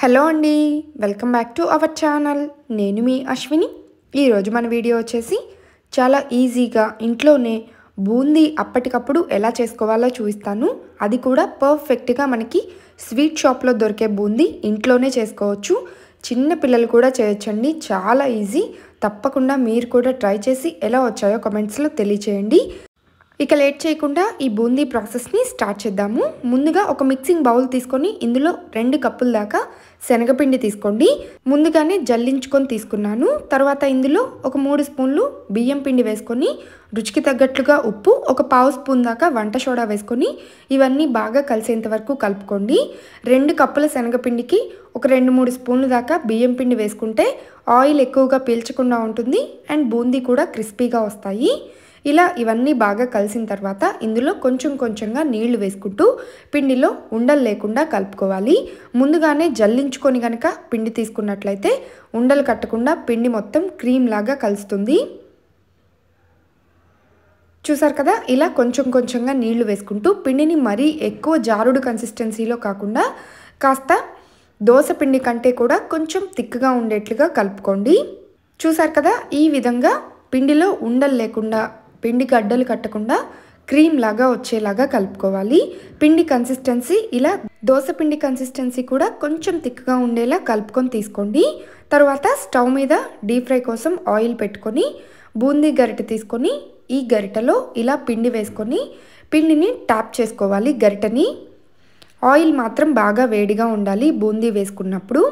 hello అండి welcome back to our channel నేను మీ అశ్విని ఈరోజు మన వీడియో వచ్చేసి చాలా ఈజీగా ఇంట్లోనే బూందీ అప్పటికప్పుడు ఎలా చేసుకోవాలో చూపిస్తాను అది కూడా పర్ఫెక్ట్గా మనకి స్వీట్ షాప్లో దొరికే బూందీ ఇంట్లోనే చేసుకోవచ్చు చిన్న పిల్లలు కూడా చేయొచ్చండి చాలా ఈజీ తప్పకుండా మీరు కూడా ట్రై చేసి ఎలా వచ్చాయో కమెంట్స్లో తెలియచేయండి ఇక లేట్ చేయకుండా ఈ బూందీ ప్రాసెస్ని స్టార్ట్ చేద్దాము ముందుగా ఒక మిక్సింగ్ బౌల్ తీసుకొని ఇందులో రెండు కప్పుల దాకా శనగపిండి తీసుకోండి ముందుగానే జల్లించుకొని తీసుకున్నాను తర్వాత ఇందులో ఒక మూడు స్పూన్లు బియ్యం పిండి వేసుకొని రుచికి తగ్గట్లుగా ఉప్పు ఒక పావు స్పూన్ దాకా వంట సోడా వేసుకొని ఇవన్నీ బాగా కలిసేంత వరకు కలుపుకోండి రెండు కప్పుల శనగపిండికి ఒక రెండు మూడు స్పూన్లు దాకా బియ్యం పిండి వేసుకుంటే ఆయిల్ ఎక్కువగా పీల్చకుండా ఉంటుంది అండ్ బూందీ కూడా క్రిస్పీగా వస్తాయి ఇలా ఇవన్నీ బాగా కలిసిన తర్వాత ఇందులో కొంచెం కొంచెంగా నీళ్లు వేసుకుంటూ పిండిలో ఉండలు లేకుండా కలుపుకోవాలి ముందుగానే జల్లించుకొని కనుక పిండి తీసుకున్నట్లయితే ఉండలు కట్టకుండా పిండి మొత్తం క్రీమ్ లాగా కలుస్తుంది చూసారు కదా ఇలా కొంచెం కొంచెంగా నీళ్లు వేసుకుంటూ పిండిని మరీ ఎక్కువ జారుడు కన్సిస్టెన్సీలో కాకుండా కాస్త దోశ పిండి కంటే కూడా కొంచెం తిక్కుగా ఉండేట్లుగా కలుపుకోండి చూసారు కదా ఈ విధంగా పిండిలో ఉండలు లేకుండా పిండి గడ్డలు కట్టకుండా క్రీమ్ లాగా వచ్చేలాగా కలుపుకోవాలి పిండి కన్సిస్టెన్సీ ఇలా దోశ పిండి కన్సిస్టెన్సీ కూడా కొంచెం థిక్గా ఉండేలా కలుపుకొని తీసుకోండి తర్వాత స్టవ్ మీద డీప్ ఫ్రై కోసం ఆయిల్ పెట్టుకొని బూందీ గరిటె తీసుకొని ఈ గరిటలో ఇలా పిండి వేసుకొని పిండిని ట్యాప్ చేసుకోవాలి గరిటని ఆయిల్ మాత్రం బాగా వేడిగా ఉండాలి బూందీ వేసుకున్నప్పుడు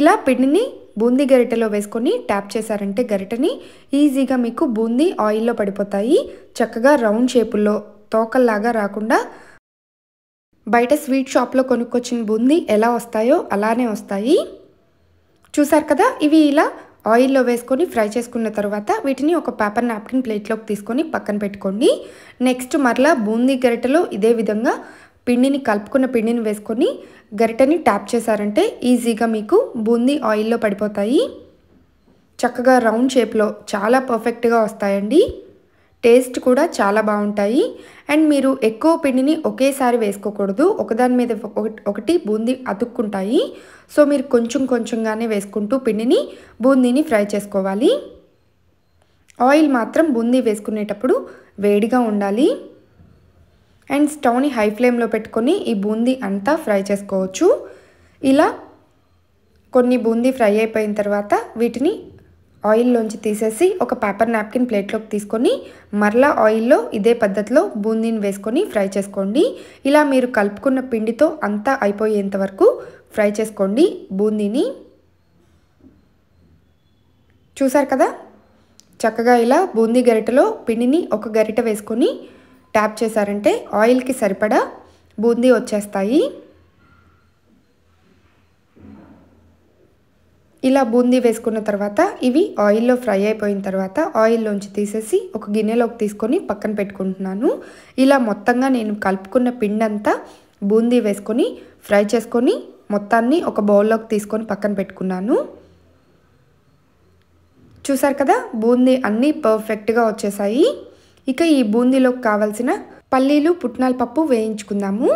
ఇలా పిండిని బూందీ గరిటెలో వేసుకొని ట్యాప్ చేశారంటే గరిటెని ఈజీగా మీకు బూందీ ఆయిల్లో పడిపోతాయి చక్కగా రౌండ్ షేపుల్లో తోకల్లాగా రాకుండా బయట స్వీట్ షాప్లో కొనుక్కొచ్చిన బూందీ ఎలా వస్తాయో అలానే వస్తాయి చూసారు కదా ఇవి ఇలా ఆయిల్లో వేసుకొని ఫ్రై చేసుకున్న తర్వాత వీటిని ఒక పేపర్ నాప్కిన్ ప్లేట్లోకి తీసుకొని పక్కన పెట్టుకోండి నెక్స్ట్ మరలా బూందీ గరిటెలో ఇదే విధంగా పిండిని కలుపుకున్న పిండిని వేసుకొని గరిటని ట్యాప్ చేశారంటే ఈజీగా మీకు బూందీ ఆయిల్లో పడిపోతాయి చక్కగా రౌండ్ షేప్లో చాలా పర్ఫెక్ట్గా వస్తాయండి టేస్ట్ కూడా చాలా బాగుంటాయి అండ్ మీరు ఎక్కువ పిండిని ఒకేసారి వేసుకోకూడదు ఒకదాని మీద ఒకటి బూందీ అతుక్కుంటాయి సో మీరు కొంచెం కొంచెంగానే వేసుకుంటూ పిండిని బూందీని ఫ్రై చేసుకోవాలి ఆయిల్ మాత్రం బూందీ వేసుకునేటప్పుడు వేడిగా ఉండాలి అండ్ స్టవ్ని హై ఫ్లేమ్లో పెట్టుకొని ఈ బూందీ అంతా ఫ్రై చేసుకోవచ్చు ఇలా కొన్ని బూందీ ఫ్రై అయిపోయిన తర్వాత వీటిని ఆయిల్లోంచి తీసేసి ఒక పేపర్ నాప్కిన్ ప్లేట్లోకి తీసుకొని మరలా ఆయిల్లో ఇదే పద్ధతిలో బూందీని వేసుకొని ఫ్రై చేసుకోండి ఇలా మీరు కలుపుకున్న పిండితో అంతా అయిపోయేంత వరకు ఫ్రై చేసుకోండి బూందీని చూసారు కదా చక్కగా ఇలా బూందీ గరిటెలో పిండిని ఒక గరిట వేసుకొని ట్యాప్ చేశారంటే ఆయిల్కి సరిపడా బూందీ వచ్చేస్తాయి ఇలా బూందీ వేసుకున్న తర్వాత ఇవి ఆయిల్లో ఫ్రై అయిపోయిన తర్వాత ఆయిల్లోంచి తీసేసి ఒక గిన్నెలోకి తీసుకొని పక్కన పెట్టుకుంటున్నాను ఇలా మొత్తంగా నేను కలుపుకున్న పిండంతా బూందీ వేసుకొని ఫ్రై చేసుకొని మొత్తాన్ని ఒక బౌల్లోకి తీసుకొని పక్కన పెట్టుకున్నాను చూసారు కదా బూందీ అన్నీ పర్ఫెక్ట్గా వచ్చేసాయి ఇక ఈ బూందీలోకి కావాల్సిన పల్లీలు పుట్నాల పప్పు వేయించుకుందాము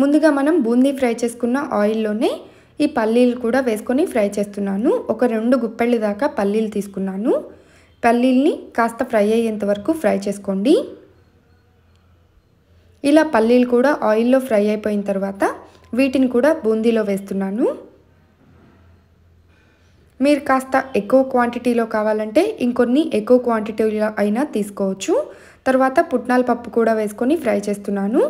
ముందుగా మనం బూందీ ఫ్రై చేసుకున్న ఆయిల్లోనే ఈ పల్లీలు కూడా వేసుకొని ఫ్రై చేస్తున్నాను ఒక రెండు గుప్పెళ్ళు దాకా పల్లీలు తీసుకున్నాను పల్లీల్ని కాస్త ఫ్రై అయ్యేంత వరకు ఫ్రై చేసుకోండి ఇలా పల్లీలు కూడా ఆయిల్లో ఫ్రై అయిపోయిన తర్వాత వీటిని కూడా బూందీలో వేస్తున్నాను మీరు కాస్త ఎక్కువ క్వాంటిటీలో కావాలంటే ఇంకొన్ని ఎక్కువ క్వాంటిటీలో అయినా తీసుకోవచ్చు తర్వాత పుట్నాల పప్పు కూడా వేసుకొని ఫ్రై చేస్తున్నాను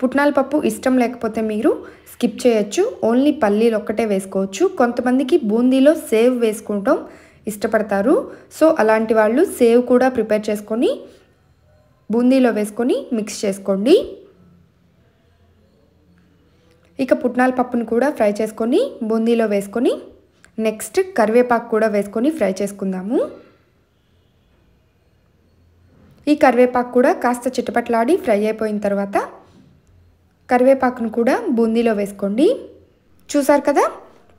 పుట్నాల పప్పు ఇష్టం లేకపోతే మీరు స్కిప్ చేయొచ్చు ఓన్లీ పల్లీలు ఒక్కటే వేసుకోవచ్చు కొంతమందికి బూందీలో సేవ్ వేసుకుంటాం ఇష్టపడతారు సో అలాంటి వాళ్ళు సేవ్ కూడా ప్రిపేర్ చేసుకొని బూందీలో వేసుకొని మిక్స్ చేసుకోండి ఇక పుట్నాల పప్పును కూడా ఫ్రై చేసుకొని బూందీలో వేసుకొని నెక్స్ట్ కరివేపాకు కూడా వేసుకొని ఫ్రై చేసుకుందాము ఈ కరివేపాకు కూడా కాస్త చిటపట్లాడి ఫ్రై అయిపోయిన తర్వాత కరివేపాకును కూడా బూందీలో వేసుకోండి చూసారు కదా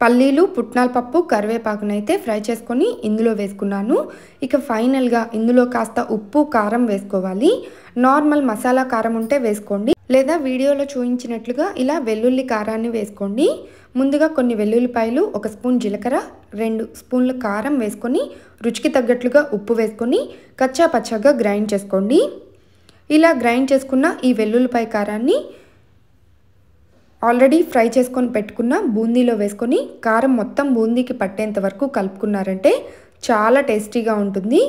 పల్లీలు పుట్నాల పప్పు కరివేపాకునైతే ఫ్రై చేసుకొని ఇందులో వేసుకున్నాను ఇక ఫైనల్గా ఇందులో కాస్త ఉప్పు కారం వేసుకోవాలి నార్మల్ మసాలా కారం ఉంటే వేసుకోండి లేదా వీడియోలో చూపించినట్లుగా ఇలా వెల్లుల్లి కారాన్ని వేసుకోండి ముందుగా కొన్ని వెల్లుల్లిపాయలు ఒక స్పూన్ జీలకర్ర రెండు స్పూన్ల కారం వేసుకొని రుచికి తగ్గట్లుగా ఉప్పు వేసుకొని కచ్చా పచ్చగా గ్రైండ్ చేసుకోండి ఇలా గ్రైండ్ చేసుకున్న ఈ వెల్లుల్లిపాయ కారాన్ని ఆల్రెడీ ఫ్రై చేసుకొని పెట్టుకున్న బూందీలో వేసుకొని కారం మొత్తం బూందీకి పట్టేంత వరకు కలుపుకున్నారంటే చాలా టేస్టీగా ఉంటుంది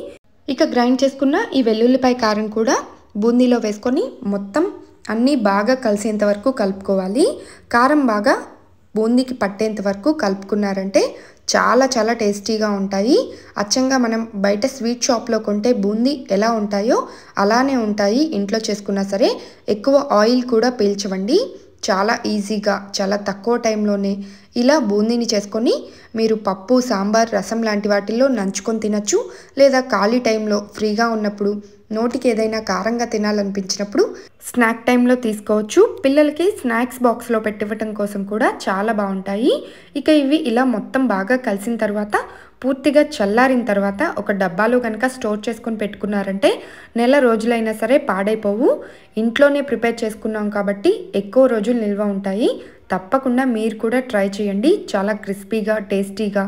ఇక గ్రైండ్ చేసుకున్న ఈ వెల్లుల్లిపాయ కారం కూడా బూందీలో వేసుకొని మొత్తం అన్నీ బాగా కలిసేంత వరకు కలుపుకోవాలి కారం బాగా బూందీకి పట్టేంత వరకు కలుపుకున్నారంటే చాలా చాలా టేస్టీగా ఉంటాయి అచ్చంగా మనం బయట స్వీట్ షాప్లో కొంటే బూందీ ఎలా ఉంటాయో అలానే ఉంటాయి ఇంట్లో చేసుకున్నా సరే ఎక్కువ ఆయిల్ కూడా పీల్చవండి చాలా ఈజీగా చాలా తక్కువ టైంలోనే ఇలా బూందీని చేసుకొని మీరు పప్పు సాంబార్ రసం లాంటి వాటిల్లో నంచుకొని తినచ్చు లేదా ఖాళీ టైంలో ఫ్రీగా ఉన్నప్పుడు నోటికి ఏదైనా కారంగా తినాలనిపించినప్పుడు స్నాక్ టైంలో తీసుకోవచ్చు పిల్లలకి స్నాక్స్ బాక్స్లో పెట్టివ్వటం కోసం కూడా చాలా బాగుంటాయి ఇక ఇవి ఇలా మొత్తం బాగా కలిసిన తర్వాత పూర్తిగా చల్లారిన తర్వాత ఒక డబ్బాలో కనుక స్టోర్ చేసుకొని పెట్టుకున్నారంటే నెల రోజులైనా సరే పాడైపోవు ఇంట్లోనే ప్రిపేర్ చేసుకున్నాం కాబట్టి ఎక్కువ రోజులు నిల్వ ఉంటాయి తప్పకుండా మీరు కూడా ట్రై చేయండి చాలా క్రిస్పీగా టేస్టీగా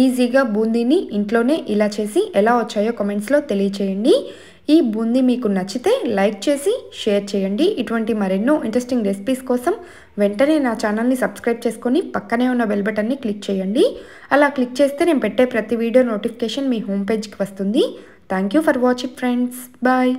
ఈజీగా బూందీని ఇంట్లోనే ఇలా చేసి ఎలా వచ్చాయో కమెంట్స్లో తెలియచేయండి ఈ బూందీ మీకు నచ్చితే లైక్ చేసి షేర్ చేయండి ఇటువంటి మరెన్నో ఇంట్రెస్టింగ్ రెసిపీస్ కోసం వెంటనే నా ఛానల్ని సబ్స్క్రైబ్ చేసుకొని పక్కనే ఉన్న బెల్ బటన్ని క్లిక్ చేయండి అలా క్లిక్ చేస్తే నేను పెట్టే ప్రతి వీడియో నోటిఫికేషన్ మీ హోమ్ పేజ్కి వస్తుంది thank for watching friends bye